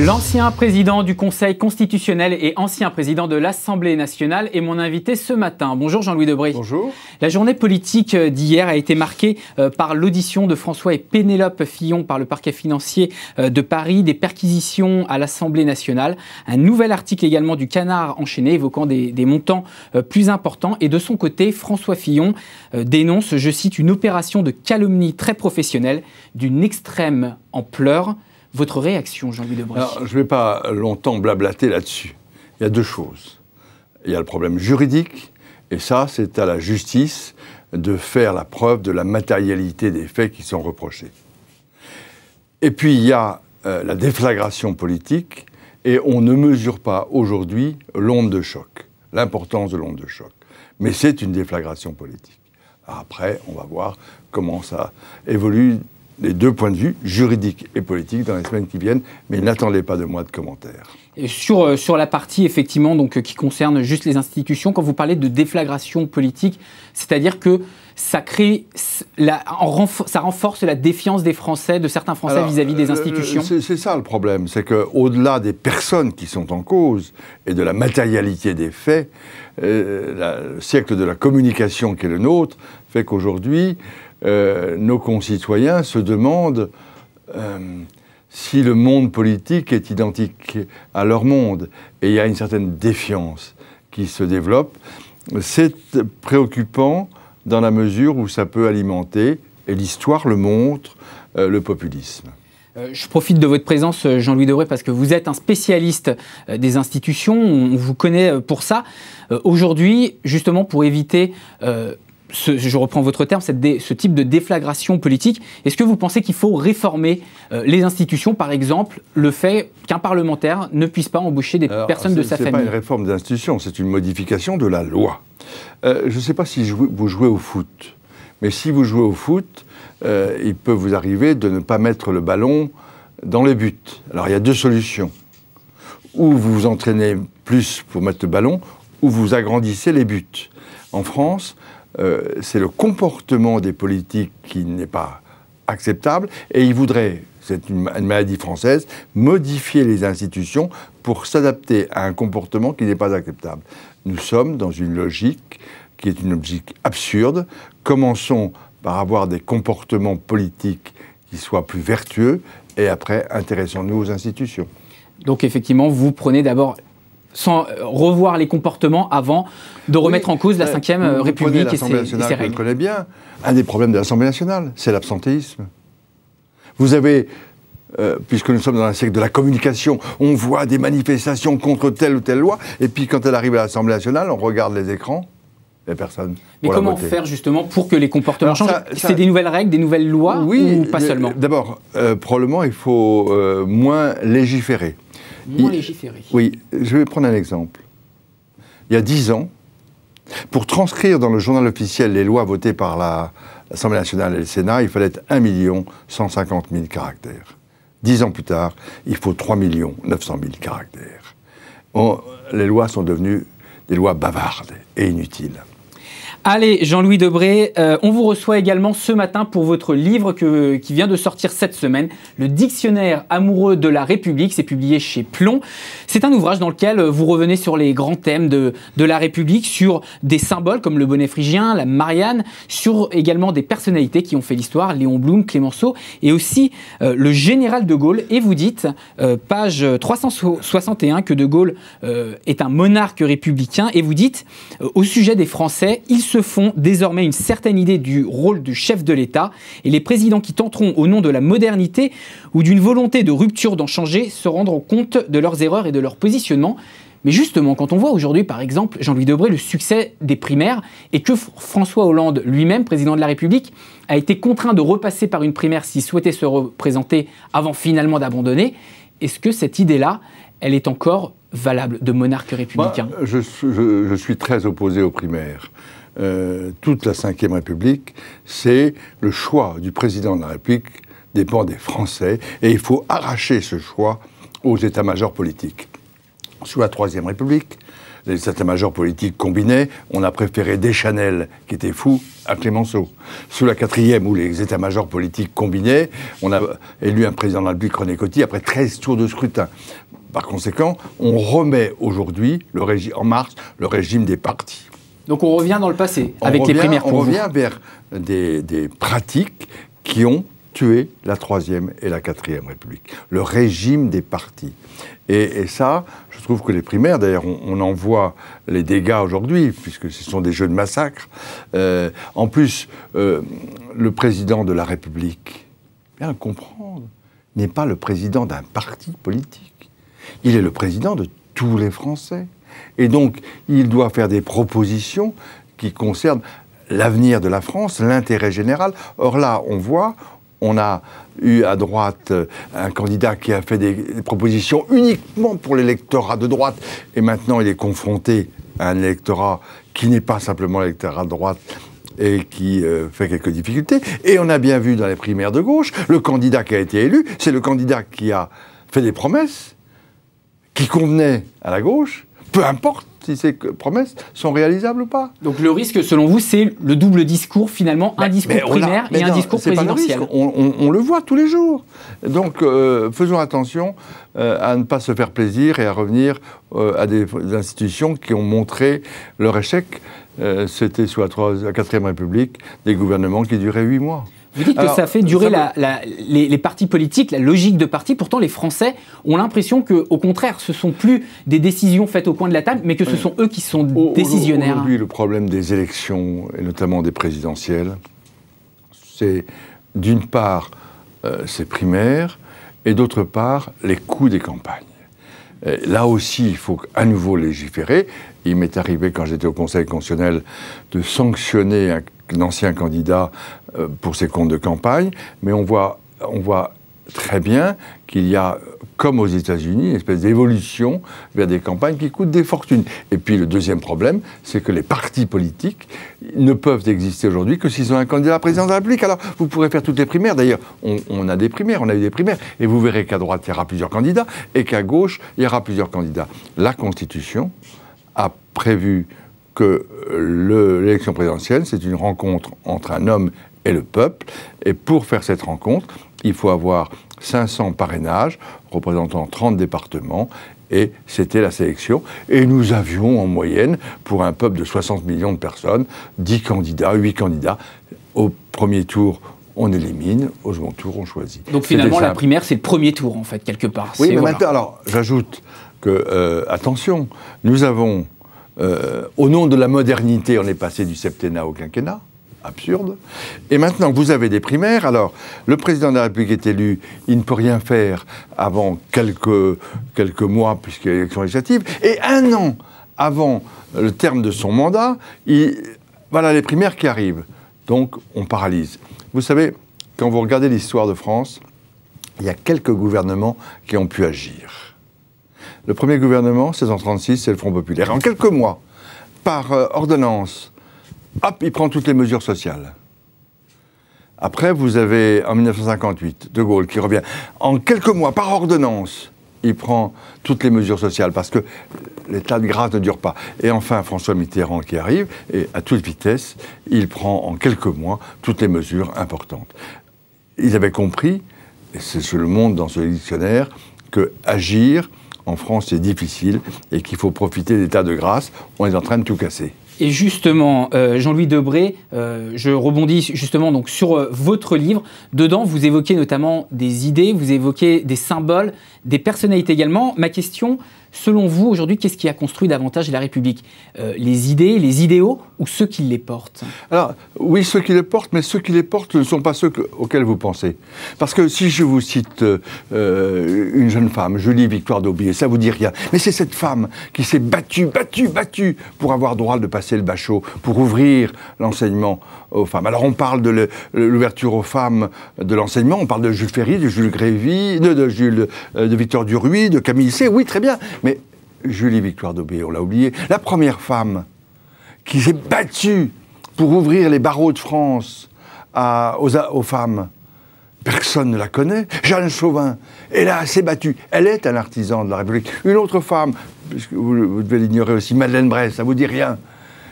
L'ancien président du Conseil constitutionnel et ancien président de l'Assemblée nationale est mon invité ce matin. Bonjour Jean-Louis Debré. Bonjour. La journée politique euh, d'hier a été marquée euh, par l'audition de François et Pénélope Fillon par le parquet financier euh, de Paris, des perquisitions à l'Assemblée nationale, un nouvel article également du Canard enchaîné évoquant des, des montants plus importants et de son côté, François Fillon dénonce, je cite, une opération de calomnie très professionnelle d'une extrême ampleur. Votre réaction, Jean-Louis Debré Alors, Je ne vais pas longtemps blablater là-dessus. Il y a deux choses. Il y a le problème juridique, et ça, c'est à la justice de faire la preuve de la matérialité des faits qui sont reprochés. Et puis, il y a euh, la déflagration politique, et on ne mesure pas aujourd'hui l'onde de choc, l'importance de l'onde de choc. Mais c'est une déflagration politique. Après, on va voir comment ça évolue les deux points de vue, juridiques et politiques dans les semaines qui viennent, mais n'attendez pas de moi de commentaires. sur, euh, sur la partie, effectivement, donc, euh, qui concerne juste les institutions, quand vous parlez de déflagration politique, c'est-à-dire que ça crée, la, ça renforce la défiance des Français, de certains Français vis-à-vis des euh, institutions C'est ça le problème, c'est qu'au-delà des personnes qui sont en cause et de la matérialité des faits, la, le siècle de la communication qui est le nôtre fait qu'aujourd'hui, euh, nos concitoyens se demandent euh, si le monde politique est identique à leur monde. Et il y a une certaine défiance qui se développe. C'est préoccupant dans la mesure où ça peut alimenter, et l'histoire le montre, euh, le populisme. Je profite de votre présence, Jean-Louis Debré, parce que vous êtes un spécialiste des institutions, on vous connaît pour ça. Aujourd'hui, justement, pour éviter je reprends votre terme, ce type de déflagration politique, est-ce que vous pensez qu'il faut réformer euh, les institutions, par exemple le fait qu'un parlementaire ne puisse pas embaucher des personnes de sa famille Ce n'est pas une réforme des institutions, c'est une modification de la loi. Euh, je ne sais pas si vous jouez au foot, mais si vous jouez au foot, euh, il peut vous arriver de ne pas mettre le ballon dans les buts. Alors il y a deux solutions. Ou vous vous entraînez plus pour mettre le ballon, ou vous agrandissez les buts. En France, euh, c'est le comportement des politiques qui n'est pas acceptable, et ils voudraient, c'est une, une maladie française, modifier les institutions pour s'adapter à un comportement qui n'est pas acceptable. Nous sommes dans une logique qui est une logique absurde. Commençons par avoir des comportements politiques qui soient plus vertueux, et après, intéressons-nous aux institutions. Donc effectivement, vous prenez d'abord sans euh, revoir les comportements avant de remettre en cause la Ve euh, République et ses, bien. Un des problèmes de l'Assemblée nationale, c'est l'absentéisme. Vous avez euh, puisque nous sommes dans un siècle de la communication, on voit des manifestations contre telle ou telle loi, et puis quand elle arrive à l'Assemblée nationale, on regarde les écrans, et personne. Mais comment faire justement pour que les comportements changent C'est des nouvelles règles, des nouvelles lois, oui, ou pas seulement D'abord, euh, probablement, il faut moins légiférer. Oui, je vais prendre un exemple. Il y a dix ans, pour transcrire dans le journal officiel les lois votées par l'Assemblée nationale et le Sénat, il fallait 1 150 000 caractères. Dix ans plus tard, il faut 3 900 000 caractères. Oh, les lois sont devenues des lois bavardes et inutiles. Allez, Jean-Louis Debré, euh, on vous reçoit également ce matin pour votre livre que, qui vient de sortir cette semaine, Le Dictionnaire amoureux de la République. C'est publié chez Plomb. C'est un ouvrage dans lequel vous revenez sur les grands thèmes de, la République, sur des symboles comme le bonnet phrygien, la Marianne, sur également des personnalités qui ont fait l'histoire, Léon Blum, Clémenceau et aussi euh, le général de Gaulle. Et vous dites, euh, page 361, que de Gaulle est un monarque républicain. Et vous dites, au sujet des Français, il se font désormais une certaine idée du rôle du chef de l'État et les présidents qui tenteront au nom de la modernité ou d'une volonté de rupture d'en changer se rendront compte de leurs erreurs et de leur positionnement. Mais justement, quand on voit aujourd'hui, par exemple, Jean-Louis Debré, le succès des primaires, et que François Hollande lui-même, président de la République, a été contraint de repasser par une primaire s'il souhaitait se représenter avant finalement d'abandonner, est-ce que cette idée-là, elle est encore valable de monarque républicain je, je, suis très opposé aux primaires. Euh, toute la Ve République, c'est le choix du président de la République dépend des Français, et il faut arracher ce choix aux états-majors politiques. Sous la Troisième République, les états-majors politiques combinés, on a préféré Deschanel, qui était fou, à Clémenceau. Sous la quatrième, où les états-majors politiques combinés, on a élu un président de la République, René Coty, après 13 tours de scrutin. Par conséquent, on remet aujourd'hui en marche le régime des partis. Donc on revient dans le passé, avec les primaires. On revient vers des, pratiques qui ont tué la Troisième et la Quatrième République, le régime des partis. Et, ça, je trouve que les primaires, d'ailleurs, on, en voit les dégâts aujourd'hui, puisque ce sont des jeux de massacre. Euh, en plus, euh, le président de la République, bien comprendre, n'est pas le président d'un parti politique. Il est le président de tous les Français. Et donc, il doit faire des propositions qui concernent l'avenir de la France, l'intérêt général. Or là, on voit, on a eu à droite euh, un candidat qui a fait des, propositions uniquement pour l'électorat de droite, et maintenant il est confronté à un électorat qui n'est pas simplement l'électorat de droite et qui euh, fait quelques difficultés. Et on a bien vu dans les primaires de gauche, le candidat qui a été élu, c'est le candidat qui a fait des promesses qui convenaient à la gauche, peu importe si ces promesses sont réalisables ou pas. Donc le risque, selon vous, c'est le double discours, finalement, un discours primaire et un discours présidentiel. on, le voit tous les jours. Donc euh, faisons attention euh, à ne pas se faire plaisir et à revenir euh, à des, institutions qui ont montré leur échec. C'était sous la, 4 ème République, des gouvernements qui duraient 8 mois. Vous dites que ça fait durer les, partis politiques, la logique de parti. Pourtant, les Français ont l'impression que, au contraire, ce sont plus des décisions faites au coin de la table, mais que ce sont eux qui sont décisionnaires. Aujourd'hui, le problème des élections, et notamment des présidentielles, c'est d'une part euh, ces primaires, et d'autre part les coûts des campagnes. Euh, là aussi, il faut à nouveau légiférer. Il m'est arrivé, quand j'étais au Conseil constitutionnel, de sanctionner un ancien candidat euh, pour ses comptes de campagne, mais on voit, on voit très bien qu'il y a, comme aux États-Unis, une espèce d'évolution vers des campagnes qui coûtent des fortunes. Et puis le deuxième problème, c'est que les partis politiques ne peuvent exister aujourd'hui que s'ils ont un candidat à la présidence de la République. Alors vous pourrez faire toutes les primaires. D'ailleurs, on, on, a des primaires, on a eu des primaires. Et vous verrez qu'à droite, il y aura plusieurs candidats et qu'à gauche, il y aura plusieurs candidats. La Constitution a prévu que l'élection présidentielle, c'est une rencontre entre un homme et le peuple. Et pour faire cette rencontre, il faut avoir 500 parrainages représentant 30 départements et c'était la sélection. Et nous avions en moyenne, pour un peuple de 60 millions de personnes, 10 candidats, 8 candidats. Au premier tour, on élimine, au second tour, on choisit. Donc finalement, la primaire, c'est le premier tour, en fait, quelque part. Oui, mais maintenant, alors, j'ajoute que, euh, attention, nous avons, euh, au nom de la modernité, on est passé du septennat au quinquennat absurde. Et maintenant vous avez des primaires, alors le président de la République est élu, il ne peut rien faire avant quelques, quelques mois, puisqu'il y a l'élection législative, et un an avant le terme de son mandat, il, voilà les primaires qui arrivent. Donc on paralyse. Vous savez, quand vous regardez l'histoire de France, il y a quelques gouvernements qui ont pu agir. Le premier gouvernement, 1636, c'est le Front Populaire. En quelques mois, par euh, ordonnance, hop, il prend toutes les mesures sociales. Après, vous avez en 1958 De Gaulle qui revient. En quelques mois, par ordonnance, il prend toutes les mesures sociales parce que l'état de grâce ne dure pas. Et enfin, François Mitterrand qui arrive, et à toute vitesse, il prend en quelques mois toutes les mesures importantes. Ils avaient compris, et c'est ce le monde dans ce dictionnaire, que agir en France est difficile et qu'il faut profiter de l'état de grâce. On est en train de tout casser. Et justement, euh, Jean-Louis Debré, euh, je rebondis justement donc sur euh, votre livre. Dedans, vous évoquez notamment des idées, vous évoquez des symboles, des personnalités également. Ma question, Selon vous, aujourd'hui, qu'est-ce qui a construit davantage la République euh, Les idées, les idéaux ou ceux qui les portent Alors, oui, ceux qui les portent, mais ceux qui les portent ne sont pas ceux auxquels vous pensez. Parce que si je vous cite euh, une jeune femme, Julie Victoire d'Aubier, ça vous dit rien. Mais c'est cette femme qui s'est battue, battue, battue pour avoir droit de passer le bachot, pour ouvrir l'enseignement aux femmes. Alors, on parle de l'ouverture aux femmes de l'enseignement, on parle de Jules Ferry, de Jules Grévy, de, euh, Victor Duruy, de Camille C. Oui, très bien. Mais Julie Victoire Daubé, on l'a oublié, la première femme qui s'est battue pour ouvrir les barreaux de France aux, femmes, personne ne la connaît. Jeanne Chauvin, elle a assez battue. Elle est un artisan de la République. Une autre femme, vous, devez l'ignorer aussi, Madeleine Bress, ça vous dit rien.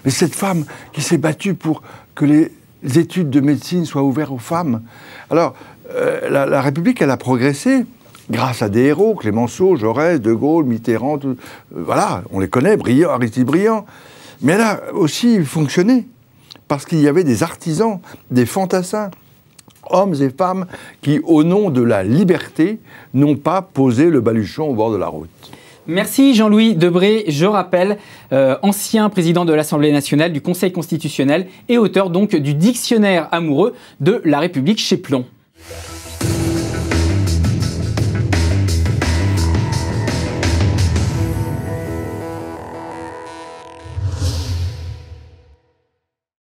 Mais cette femme qui s'est battue pour que les études de médecine soient ouvertes aux femmes. Alors, euh, la, République, elle a progressé, grâce à des héros, Clémenceau, Jaurès, De Gaulle, Mitterrand, euh, voilà, on les connaît, Brillant, Aristide Brillant. Mais elle a aussi fonctionné, parce qu'il y avait des artisans, des fantassins, hommes et femmes qui, au nom de la liberté, n'ont pas posé le baluchon au bord de la route. Merci Jean-Louis Debré, je rappelle, euh, ancien président de l'Assemblée nationale, du Conseil constitutionnel et auteur donc du Dictionnaire amoureux de la République chez Plomb.